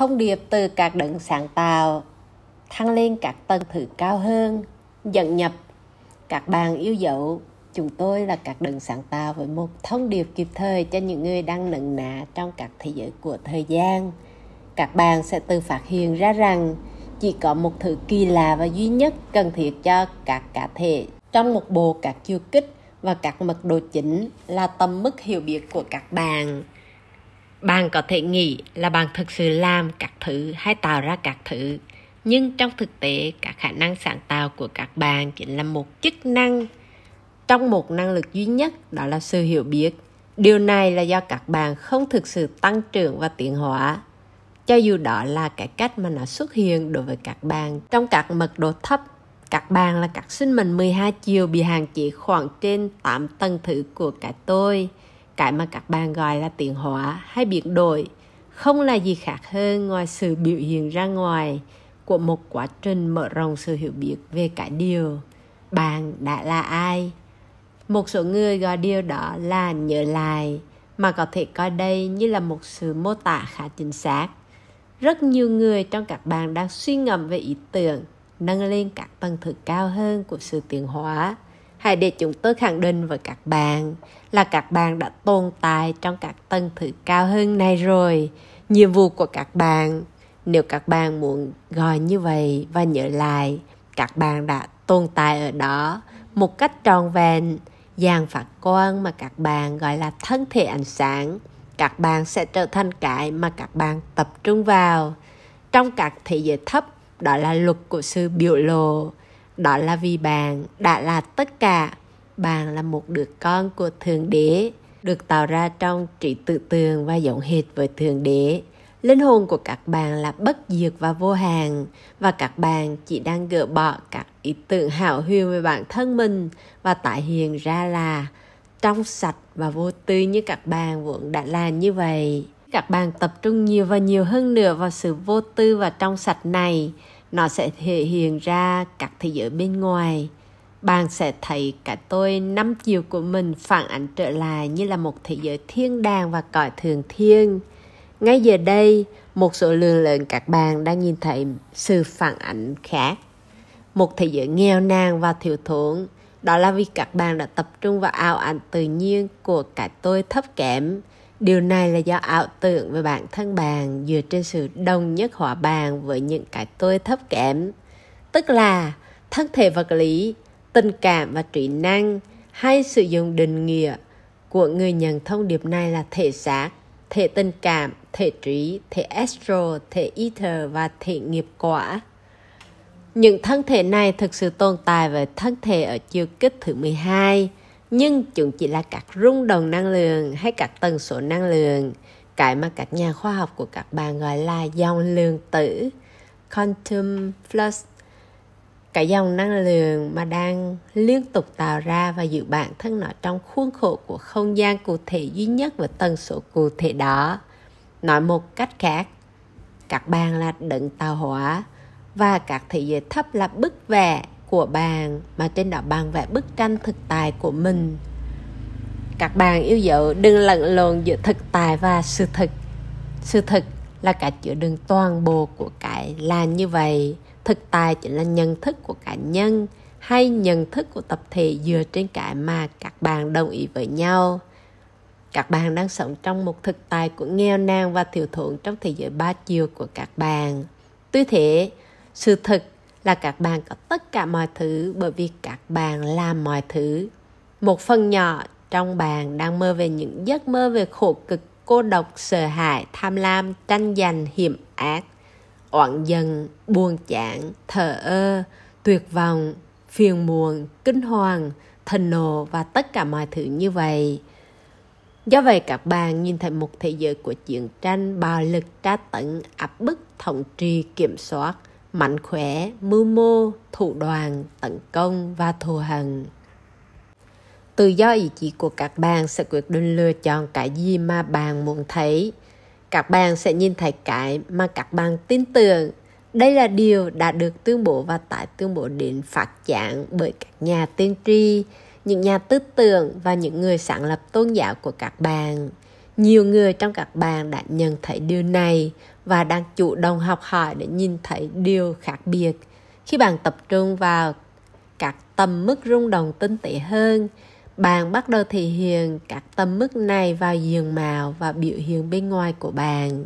thông điệp từ các đấng sáng tạo thăng lên các tầng thử cao hơn dẫn nhập các bạn yêu dấu chúng tôi là các đấng sáng tạo với một thông điệp kịp thời cho những người đang nấn ná trong các thế giới của thời gian các bạn sẽ tự phát hiện ra rằng chỉ có một thứ kỳ lạ và duy nhất cần thiết cho các cá thể trong một bộ các chiêu kích và các mật độ chính là tầm mức hiểu biết của các bạn bạn có thể nghĩ là bạn thực sự làm các thứ hay tạo ra các thứ nhưng trong thực tế các khả năng sáng tạo của các bạn chỉ là một chức năng trong một năng lực duy nhất đó là sự hiểu biết điều này là do các bạn không thực sự tăng trưởng và tiến hóa cho dù đó là cái cách mà nó xuất hiện đối với các bạn trong các mật độ thấp các bạn là các sinh mệnh 12 chiều bị hạn chế khoảng trên 8 tầng thứ của cái tôi cái mà các bạn gọi là tiền hóa hay biến đổi không là gì khác hơn ngoài sự biểu hiện ra ngoài của một quá trình mở rộng sự hiểu biết về cái điều bạn đã là ai một số người gọi điều đó là nhớ lại mà có thể coi đây như là một sự mô tả khá chính xác rất nhiều người trong các bạn đang suy ngẫm về ý tưởng nâng lên các tầng thứ cao hơn của sự tiến hóa Hãy để chúng tôi khẳng định với các bạn là các bạn đã tồn tại trong các tầng thứ cao hơn này rồi. Nhiệm vụ của các bạn, nếu các bạn muốn gọi như vậy và nhớ lại, các bạn đã tồn tại ở đó một cách tròn vẹn. Dàn phản quang mà các bạn gọi là thân thể ánh sáng, các bạn sẽ trở thành cái mà các bạn tập trung vào. Trong các thế giới thấp, đó là luật của sự biểu lộ đó là vì bạn đã là tất cả bạn là một đứa con của thượng đế được tạo ra trong trí tự tường và giống hệt với thượng đế linh hồn của các bạn là bất diệt và vô hạn và các bạn chỉ đang gỡ bỏ các ý tưởng hảo huyền về bản thân mình và tải hiện ra là trong sạch và vô tư như các bạn vẫn đã làm như vậy các bạn tập trung nhiều và nhiều hơn nữa vào sự vô tư và trong sạch này nó sẽ thể hiện ra các thế giới bên ngoài bạn sẽ thấy cả tôi năm chiều của mình phản ảnh trở lại như là một thế giới thiên đàng và cõi thường thiên ngay giờ đây một số lượng lớn các bạn đang nhìn thấy sự phản ảnh khác một thế giới nghèo nàn và thiếu thốn đó là vì các bạn đã tập trung vào ảo ảnh tự nhiên của cả tôi thấp kém Điều này là do ảo tưởng về bản thân bạn dựa trên sự đồng nhất hòa bàn với những cái tôi thấp kém. Tức là thân thể vật lý, tình cảm và trí năng hay sử dụng định nghĩa của người nhận thông điệp này là thể xác, thể tình cảm, thể trí, thể astro, thể ether và thể nghiệp quả. Những thân thể này thực sự tồn tại với thân thể ở chiều kích thứ 12, nhưng chúng chỉ là các rung động năng lượng hay các tần số năng lượng cái mà các nhà khoa học của các bạn gọi là dòng lượng tử quantum flux cái dòng năng lượng mà đang liên tục tạo ra và giữ bản thân nó trong khuôn khổ của không gian cụ thể duy nhất và tần số cụ thể đó nói một cách khác các bạn là đấng tạo hóa và các thế giới thấp là bức vẽ của bạn mà trên đó bạn vẽ bức tranh thực tài của mình các bạn yêu dấu đừng lẫn lộn giữa thực tài và sự thực sự thực là cả chứa đường toàn bộ của cái là như vậy thực tài chỉ là nhận thức của cá nhân hay nhận thức của tập thể dựa trên cái mà các bạn đồng ý với nhau các bạn đang sống trong một thực tài của nghèo nàn và thiểu thốn trong thế giới ba chiều của các bạn tuy thế sự thực là các bạn có tất cả mọi thứ bởi vì các bạn làm mọi thứ một phần nhỏ trong bạn đang mơ về những giấc mơ về khổ cực cô độc sợ hãi tham lam tranh giành hiểm ác oán giận, buồn chán thờ ơ tuyệt vọng phiền muộn kinh hoàng thần nộ và tất cả mọi thứ như vậy do vậy các bạn nhìn thấy một thế giới của chiến tranh bạo lực tra tấn áp bức thống trị kiểm soát mạnh khỏe, mưu mô, thủ đoàn, tấn công và thù hận. Tự do ý chí của các bạn sẽ quyết định lựa chọn cái gì mà bạn muốn thấy. Các bạn sẽ nhìn thấy cái mà các bạn tin tưởng. Đây là điều đã được tuyên bố và tại tuyên bố đến phát giảng bởi các nhà tiên tri, những nhà tư tưởng và những người sáng lập tôn giáo của các bạn. Nhiều người trong các bạn đã nhận thấy điều này và đang chủ động học hỏi để nhìn thấy điều khác biệt. Khi bạn tập trung vào các tầm mức rung động tinh tế hơn, bạn bắt đầu thể hiện các tầm mức này vào diện mạo và biểu hiện bên ngoài của bạn.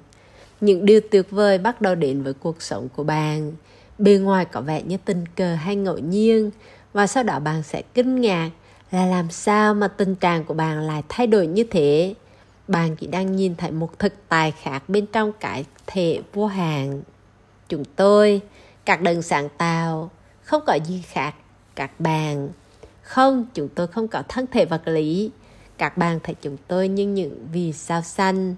Những điều tuyệt vời bắt đầu đến với cuộc sống của bạn. bên ngoài có vẻ như tình cờ hay ngẫu nhiên và sau đó bạn sẽ kinh ngạc là làm sao mà tình trạng của bạn lại thay đổi như thế bạn chỉ đang nhìn thấy một thực tài khác bên trong cái thể vô hạn chúng tôi các đấng sáng tạo không có gì khác các bạn không chúng tôi không có thân thể vật lý các bạn thấy chúng tôi như những vì sao xanh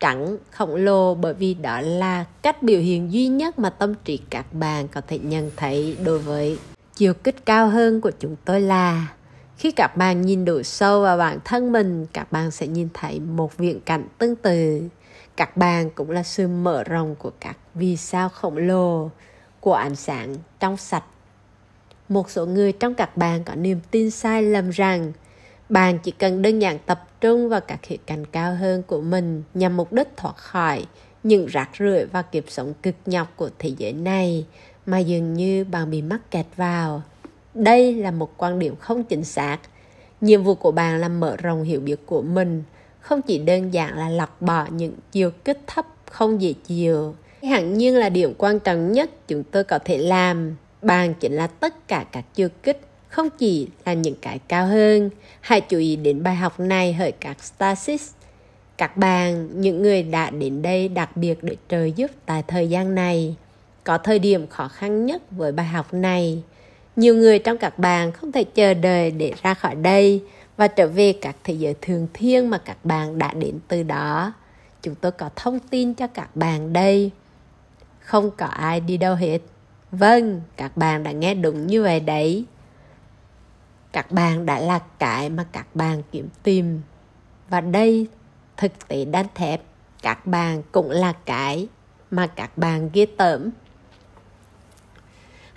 trắng khổng lồ bởi vì đó là cách biểu hiện duy nhất mà tâm trí các bạn có thể nhận thấy đối với chiều kích cao hơn của chúng tôi là khi các bạn nhìn đủ sâu vào bản thân mình các bạn sẽ nhìn thấy một viễn cảnh tương tự các bạn cũng là sự mở rộng của các vì sao khổng lồ của ánh sáng trong sạch một số người trong các bạn có niềm tin sai lầm rằng bạn chỉ cần đơn giản tập trung vào các khía cạnh cao hơn của mình nhằm mục đích thoát khỏi những rác rưởi và kiếp sống cực nhọc của thế giới này mà dường như bạn bị mắc kẹt vào đây là một quan điểm không chính xác nhiệm vụ của bạn là mở rộng hiểu biết của mình không chỉ đơn giản là lọc bỏ những chiều kích thấp không dễ chịu hẳn nhiên là điểm quan trọng nhất chúng tôi có thể làm bạn chính là tất cả các chiều kích không chỉ là những cái cao hơn hãy chú ý đến bài học này hỡi các stasis các bạn những người đã đến đây đặc biệt để trợ giúp tại thời gian này có thời điểm khó khăn nhất với bài học này nhiều người trong các bạn không thể chờ đợi để ra khỏi đây và trở về các thế giới thường thiên mà các bạn đã đến từ đó. Chúng tôi có thông tin cho các bạn đây. Không có ai đi đâu hết. Vâng, các bạn đã nghe đúng như vậy đấy. Các bạn đã là cái mà các bạn kiếm tìm. Và đây, thực tế đan thép, các bạn cũng là cái mà các bạn ghê tởm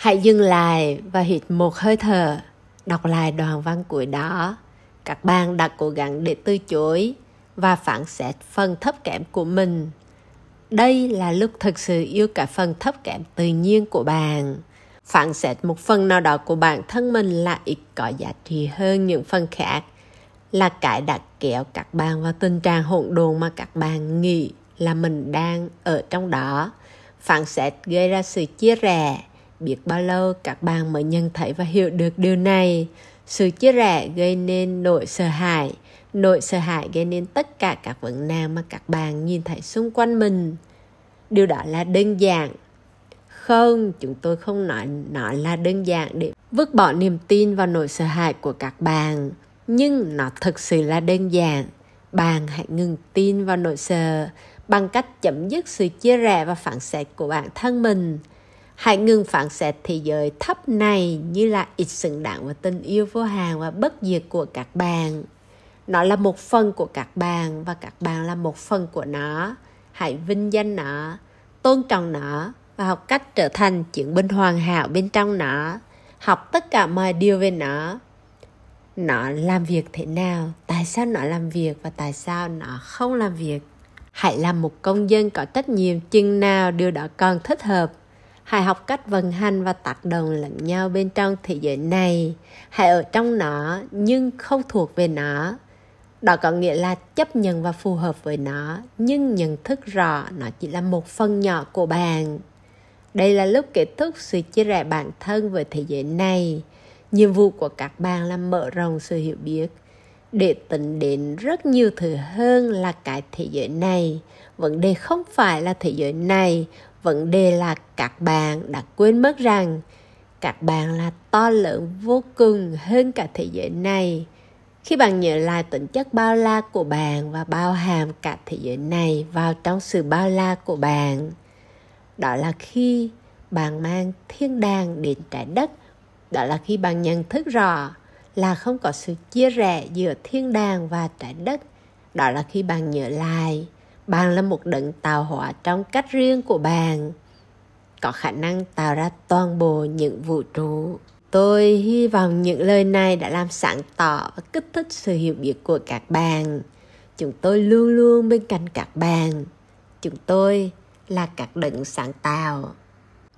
Hãy dừng lại và hít một hơi thở, đọc lại đoạn văn cuối đó. Các bạn đã cố gắng để từ chối và phản xét phần thấp kém của mình. Đây là lúc thực sự yêu cả phần thấp kém tự nhiên của bạn. Phản xét một phần nào đó của bản thân mình là ít có giá trị hơn những phần khác là cái đặt kéo các bạn vào tình trạng hỗn độn mà các bạn nghĩ là mình đang ở trong đó. Phản xét gây ra sự chia rẽ, biệt bao lâu các bạn mới nhận thấy và hiểu được điều này sự chia rẽ gây nên nỗi sợ hãi nỗi sợ hãi gây nên tất cả các vấn nạn mà các bạn nhìn thấy xung quanh mình điều đó là đơn giản không chúng tôi không nói nó là đơn giản để vứt bỏ niềm tin vào nỗi sợ hãi của các bạn nhưng nó thực sự là đơn giản bạn hãy ngừng tin vào nỗi sợ bằng cách chấm dứt sự chia rẽ và phản xạ của bản thân mình Hãy ngừng phản xạ thế giới thấp này như là ít xứng đáng và tình yêu vô hạn và bất diệt của các bạn. Nó là một phần của các bạn và các bạn là một phần của nó. Hãy vinh danh nó, tôn trọng nó và học cách trở thành chiến binh hoàn hảo bên trong nó. Học tất cả mọi điều về nó. Nó làm việc thế nào, tại sao nó làm việc và tại sao nó không làm việc. Hãy làm một công dân có trách nhiệm chừng nào điều đó còn thích hợp hãy học cách vận hành và tác động lẫn nhau bên trong thế giới này hãy ở trong nó nhưng không thuộc về nó đó có nghĩa là chấp nhận và phù hợp với nó nhưng nhận thức rõ nó chỉ là một phần nhỏ của bạn đây là lúc kết thúc sự chia rẽ bản thân với thế giới này nhiệm vụ của các bạn là mở rộng sự hiểu biết để tính đến rất nhiều thứ hơn là cái thế giới này vấn đề không phải là thế giới này vấn đề là các bạn đã quên mất rằng các bạn là to lớn vô cùng hơn cả thế giới này khi bạn nhớ lại tính chất bao la của bạn và bao hàm cả thế giới này vào trong sự bao la của bạn đó là khi bạn mang thiên đàng đến trái đất đó là khi bạn nhận thức rõ là không có sự chia rẽ giữa thiên đàng và trái đất đó là khi bạn nhớ lại bạn là một đấng tạo hóa trong cách riêng của bạn có khả năng tạo ra toàn bộ những vũ trụ tôi hy vọng những lời này đã làm sáng tỏ và kích thích sự hiểu biết của các bạn chúng tôi luôn luôn bên cạnh các bạn chúng tôi là các đấng sáng tạo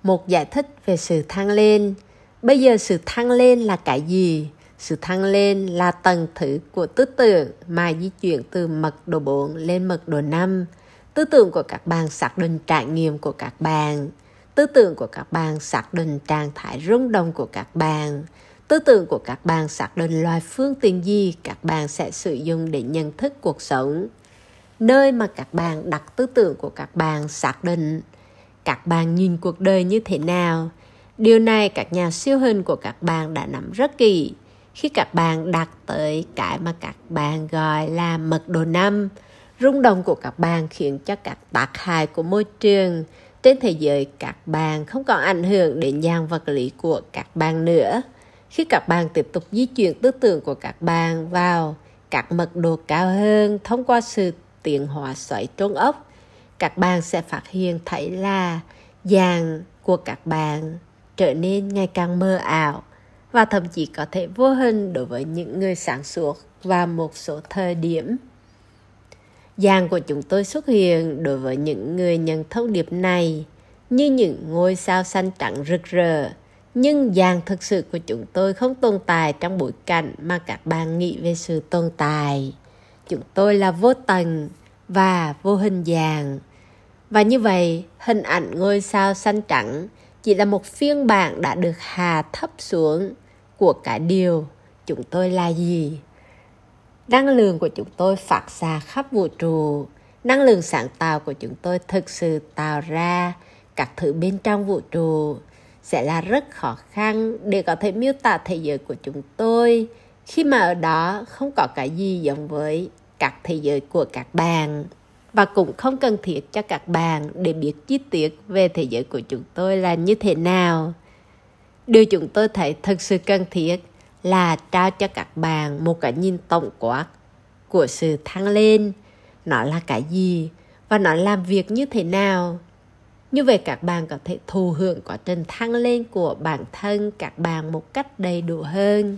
một giải thích về sự thăng lên bây giờ sự thăng lên là cái gì sự thăng lên là tầng thứ của tư tưởng mà di chuyển từ mật độ 4 lên mật độ 5. Tư tưởng của các bạn xác định trải nghiệm của các bạn. Tư tưởng của các bạn xác định trạng thái rung động của các bạn. Tư tưởng của các bạn xác định loài phương tiện gì các bạn sẽ sử dụng để nhận thức cuộc sống. Nơi mà các bạn đặt tư tưởng của các bạn xác định các bạn nhìn cuộc đời như thế nào. Điều này các nhà siêu hình của các bạn đã nắm rất kỹ khi các bạn đặt tới cái mà các bạn gọi là mật độ năm rung động của các bạn khiến cho các tác hại của môi trường trên thế giới các bạn không còn ảnh hưởng đến dàn vật lý của các bạn nữa khi các bạn tiếp tục di chuyển tư tưởng của các bạn vào các mật độ cao hơn thông qua sự tiền hóa xoáy trôn ốc các bạn sẽ phát hiện thấy là dàn của các bạn trở nên ngày càng mơ ảo và thậm chí có thể vô hình đối với những người sáng suốt và một số thời điểm. Giang của chúng tôi xuất hiện đối với những người nhận thông điệp này như những ngôi sao xanh trắng rực rỡ. Nhưng dàn thực sự của chúng tôi không tồn tại trong bối cảnh mà các bạn nghĩ về sự tồn tại. Chúng tôi là vô tầng và vô hình dạng. Và như vậy, hình ảnh ngôi sao xanh trắng chỉ là một phiên bản đã được hạ thấp xuống của cả điều chúng tôi là gì năng lượng của chúng tôi phát ra khắp vũ trụ năng lượng sáng tạo của chúng tôi thực sự tạo ra các thứ bên trong vũ trụ sẽ là rất khó khăn để có thể miêu tả thế giới của chúng tôi khi mà ở đó không có cái gì giống với các thế giới của các bạn và cũng không cần thiết cho các bạn để biết chi tiết về thế giới của chúng tôi là như thế nào Điều chúng tôi thấy thật sự cần thiết là trao cho các bạn một cái nhìn tổng quát của sự thăng lên, nó là cái gì và nó làm việc như thế nào. Như vậy các bạn có thể thụ hưởng quá trình thăng lên của bản thân các bạn một cách đầy đủ hơn.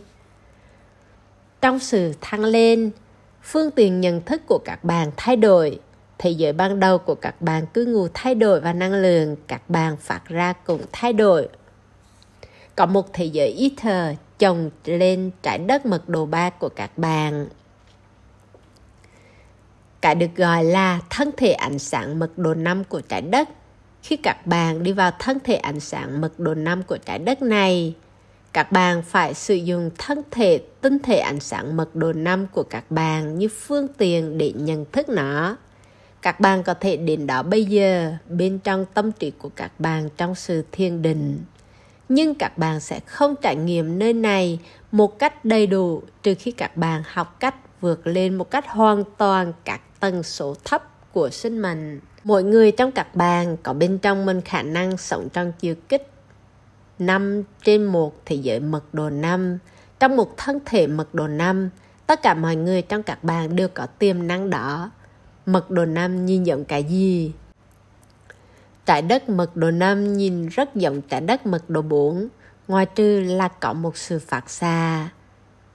Trong sự thăng lên, phương tiện nhận thức của các bạn thay đổi, thế giới ban đầu của các bạn cứ ngủ thay đổi và năng lượng các bạn phát ra cũng thay đổi còn một thế giới ít thờ trồng lên trái đất mật đồ bạc của các bạn. cả được gọi là thân thể ánh sáng mật độ 5 của trái đất. Khi các bạn đi vào thân thể ánh sáng mật độ 5 của trái đất này, các bạn phải sử dụng thân thể tinh thể ánh sáng mật độ 5 của các bạn như phương tiện để nhận thức nó. Các bạn có thể đến đó bây giờ bên trong tâm trí của các bạn trong sự thiền định nhưng các bạn sẽ không trải nghiệm nơi này một cách đầy đủ trừ khi các bạn học cách vượt lên một cách hoàn toàn các tần số thấp của sinh mệnh mỗi người trong các bạn có bên trong mình khả năng sống trong chiều kích năm trên một thế giới mật độ năm trong một thân thể mật độ năm tất cả mọi người trong các bạn đều có tiềm năng đó mật độ năm nhìn nhận cái gì Tại đất mật độ năm nhìn rất rộng tại đất mật độ 4, ngoài trừ là có một sự phát xa,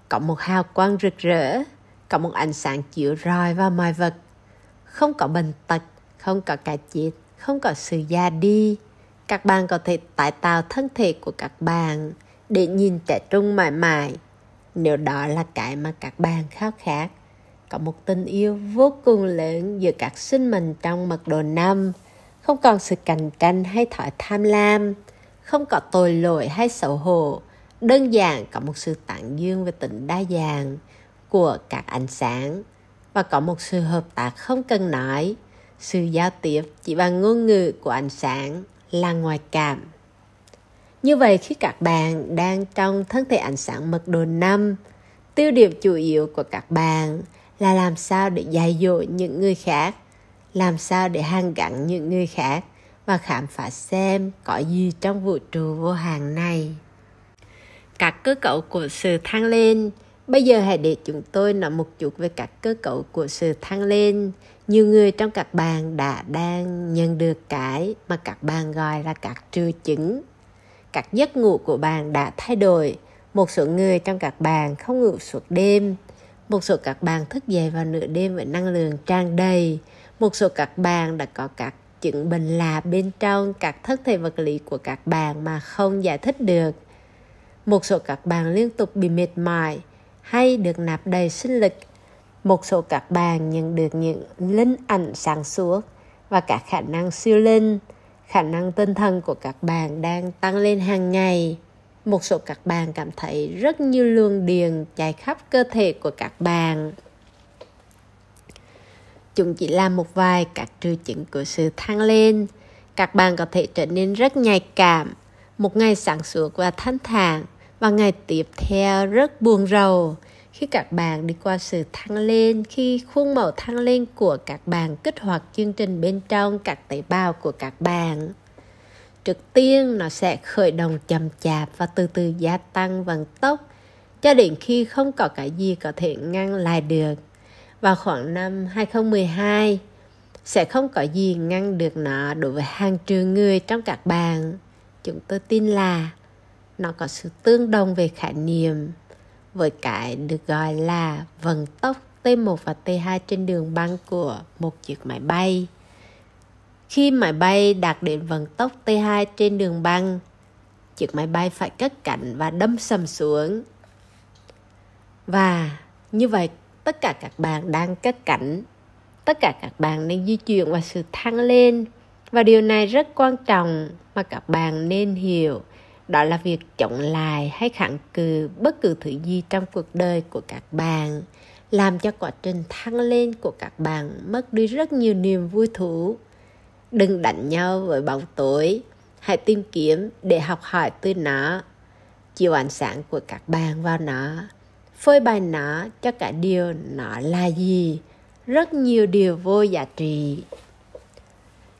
có một hào quang rực rỡ, có một ánh sáng chiếu rọi vào mọi vật. Không có bệnh tật, không có cái chết, không có sự già đi. Các bạn có thể tái tạo thân thể của các bạn để nhìn trẻ trung mãi mãi. Nếu đó là cái mà các bạn khao khát, có một tình yêu vô cùng lớn giữa các sinh mệnh trong mật độ năm không còn sự cạnh tranh hay thói tham lam không có tội lỗi hay xấu hổ đơn giản có một sự tán dương về tình đa dạng của các ánh sáng và có một sự hợp tác không cần nói sự giao tiếp chỉ bằng ngôn ngữ của ánh sáng là ngoài cảm như vậy khi các bạn đang trong thân thể ánh sáng mật độ 5, tiêu điểm chủ yếu của các bạn là làm sao để dạy dỗ những người khác làm sao để hang gắn những người khác và khám phá xem có gì trong vũ trụ vô hạn này các cơ cấu của sự thăng lên bây giờ hãy để chúng tôi nói một chút về các cơ cấu của sự thăng lên nhiều người trong các bạn đã đang nhận được cái mà các bạn gọi là các triệu chứng các giấc ngủ của bạn đã thay đổi một số người trong các bạn không ngủ suốt đêm một số các bạn thức dậy vào nửa đêm với năng lượng tràn đầy một số các bạn đã có các chứng bệnh là bên trong các thất thể vật lý của các bạn mà không giải thích được một số các bạn liên tục bị mệt mỏi hay được nạp đầy sinh lực một số các bạn nhận được những linh ảnh sáng suốt và các khả năng siêu linh khả năng tinh thần của các bạn đang tăng lên hàng ngày một số các bạn cảm thấy rất nhiều luồng điền chạy khắp cơ thể của các bạn chúng chỉ là một vài các triệu chứng của sự thăng lên các bạn có thể trở nên rất nhạy cảm một ngày sáng suốt và thanh thản và ngày tiếp theo rất buồn rầu khi các bạn đi qua sự thăng lên khi khuôn mẫu thăng lên của các bạn kích hoạt chương trình bên trong các tế bào của các bạn trước tiên nó sẽ khởi động chậm chạp và từ từ gia tăng vận tốc cho đến khi không có cái gì có thể ngăn lại được vào khoảng năm 2012 sẽ không có gì ngăn được nó đối với hàng triệu người trong các bạn. Chúng tôi tin là nó có sự tương đồng về khái niệm với cái được gọi là vận tốc T1 và T2 trên đường băng của một chiếc máy bay. Khi máy bay đạt đến vận tốc T2 trên đường băng, chiếc máy bay phải cất cánh và đâm sầm xuống. Và như vậy tất cả các bạn đang cất cảnh tất cả các bạn nên di chuyển và sự thăng lên và điều này rất quan trọng mà các bạn nên hiểu đó là việc chống lại hay kháng cự bất cứ thứ gì trong cuộc đời của các bạn làm cho quá trình thăng lên của các bạn mất đi rất nhiều niềm vui thú đừng đánh nhau với bóng tối hãy tìm kiếm để học hỏi từ nó chiều ánh sáng của các bạn vào nó phơi bày nó cho cả điều nó là gì rất nhiều điều vô giá trị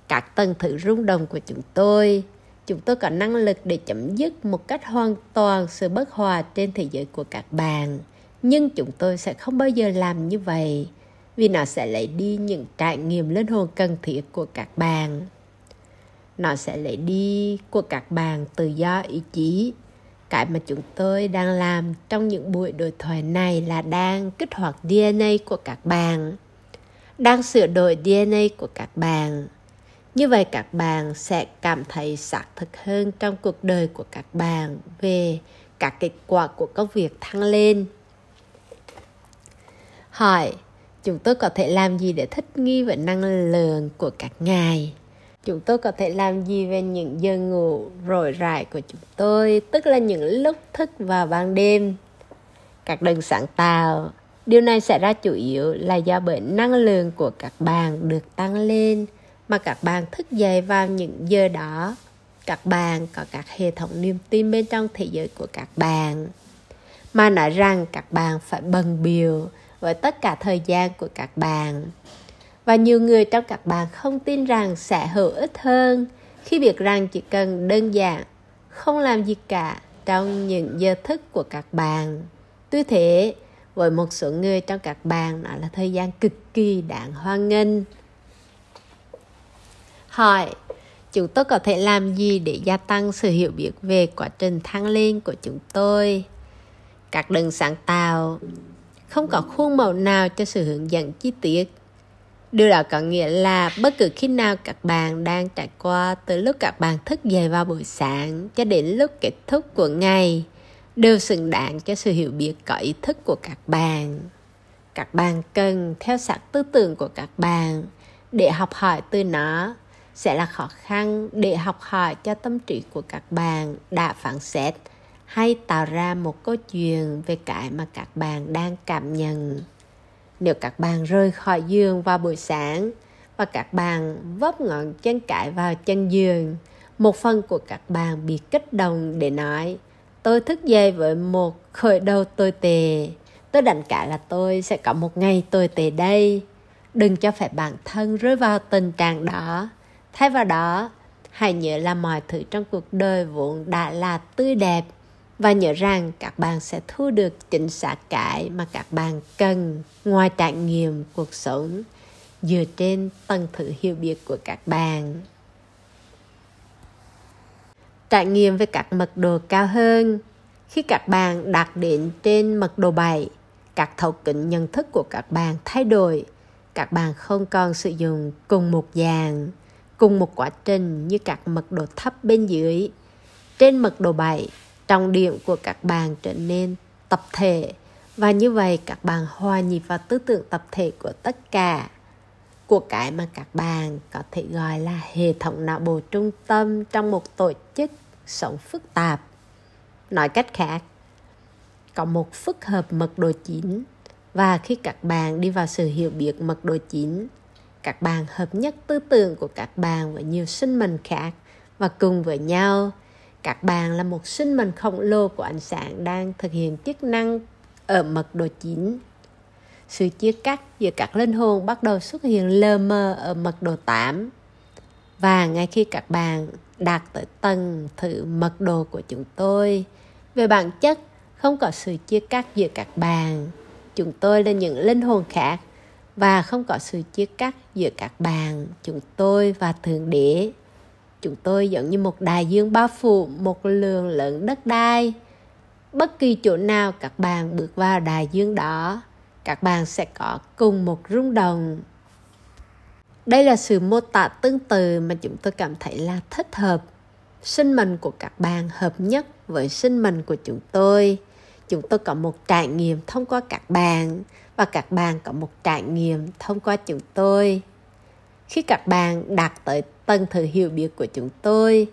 các tầng thử rung động của chúng tôi chúng tôi có năng lực để chấm dứt một cách hoàn toàn sự bất hòa trên thế giới của các bạn nhưng chúng tôi sẽ không bao giờ làm như vậy vì nó sẽ lấy đi những trải nghiệm linh hồn cần thiết của các bạn nó sẽ lấy đi của các bạn tự do ý chí cái mà chúng tôi đang làm trong những buổi đối thoại này là đang kích hoạt DNA của các bạn, đang sửa đổi DNA của các bạn. Như vậy các bạn sẽ cảm thấy xác thực hơn trong cuộc đời của các bạn về các kết quả của công việc thăng lên. Hỏi, chúng tôi có thể làm gì để thích nghi với năng lượng của các ngài? chúng tôi có thể làm gì về những giờ ngủ rồi rải của chúng tôi tức là những lúc thức vào ban đêm các đừng sáng tạo điều này xảy ra chủ yếu là do bởi năng lượng của các bạn được tăng lên mà các bạn thức dậy vào những giờ đó các bạn có các hệ thống niềm tin bên trong thế giới của các bạn mà nói rằng các bạn phải bần biểu với tất cả thời gian của các bạn và nhiều người trong các bạn không tin rằng sẽ hữu ích hơn khi biết rằng chỉ cần đơn giản không làm gì cả trong những giờ thức của các bạn tuy thế với một số người trong các bạn nó là thời gian cực kỳ đáng hoan nghênh hỏi chúng tôi có thể làm gì để gia tăng sự hiểu biết về quá trình thăng lên của chúng tôi các đường sáng tạo không có khuôn mẫu nào cho sự hướng dẫn chi tiết Điều đó có nghĩa là bất cứ khi nào các bạn đang trải qua từ lúc các bạn thức dậy vào buổi sáng cho đến lúc kết thúc của ngày đều xứng đáng cho sự hiểu biết có ý thức của các bạn. Các bạn cần theo sát tư tưởng của các bạn để học hỏi từ nó sẽ là khó khăn để học hỏi cho tâm trí của các bạn đã phản xét hay tạo ra một câu chuyện về cái mà các bạn đang cảm nhận nếu các bạn rơi khỏi giường vào buổi sáng và các bạn vấp ngọn chân cãi vào chân giường một phần của các bạn bị kích động để nói tôi thức dậy với một khởi đầu tồi tệ tôi đánh cả là tôi sẽ có một ngày tồi tệ đây đừng cho phép bản thân rơi vào tình trạng đó thay vào đó hãy nhớ là mọi thứ trong cuộc đời vốn đã là tươi đẹp và nhớ rằng các bạn sẽ thu được chính xác cái mà các bạn cần ngoài trải nghiệm cuộc sống dựa trên tầng thử hiểu biết của các bạn trải nghiệm về các mật độ cao hơn khi các bạn đạt đến trên mật độ 7 các thấu kính nhận thức của các bạn thay đổi các bạn không còn sử dụng cùng một dạng cùng một quá trình như các mật độ thấp bên dưới trên mật độ 7 trọng điểm của các bạn trở nên tập thể và như vậy các bạn hòa nhịp vào tư tưởng tập thể của tất cả của cái mà các bạn có thể gọi là hệ thống não bộ trung tâm trong một tổ chức sống phức tạp nói cách khác có một phức hợp mật độ chín và khi các bạn đi vào sự hiểu biết mật độ chín các bạn hợp nhất tư tưởng của các bạn với nhiều sinh mệnh khác và cùng với nhau các bạn là một sinh mệnh khổng lồ của ánh sáng đang thực hiện chức năng ở mật độ 9. Sự chia cắt giữa các linh hồn bắt đầu xuất hiện lơ mơ ở mật độ 8. Và ngay khi các bạn đạt tới tầng thử mật độ của chúng tôi, về bản chất không có sự chia cắt giữa các bạn. Chúng tôi là những linh hồn khác và không có sự chia cắt giữa các bạn, chúng tôi và Thượng Đế chúng tôi giống như một đại dương bao phủ một lượng lớn đất đai bất kỳ chỗ nào các bạn bước vào đại dương đó các bạn sẽ có cùng một rung động đây là sự mô tả tương tự mà chúng tôi cảm thấy là thích hợp sinh mệnh của các bạn hợp nhất với sinh mệnh của chúng tôi chúng tôi có một trải nghiệm thông qua các bạn và các bạn có một trải nghiệm thông qua chúng tôi khi các bạn đạt tới tầng thứ hiểu biết của chúng tôi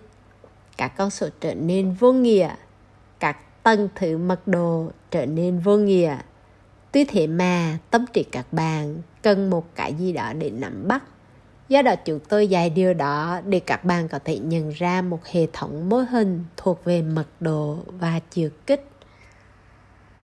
các con số trở nên vô nghĩa các tầng thứ mật độ trở nên vô nghĩa tuy thế mà tâm trí các bạn cần một cái gì đó để nắm bắt do đó chúng tôi dạy điều đó để các bạn có thể nhận ra một hệ thống mô hình thuộc về mật độ và chiều kích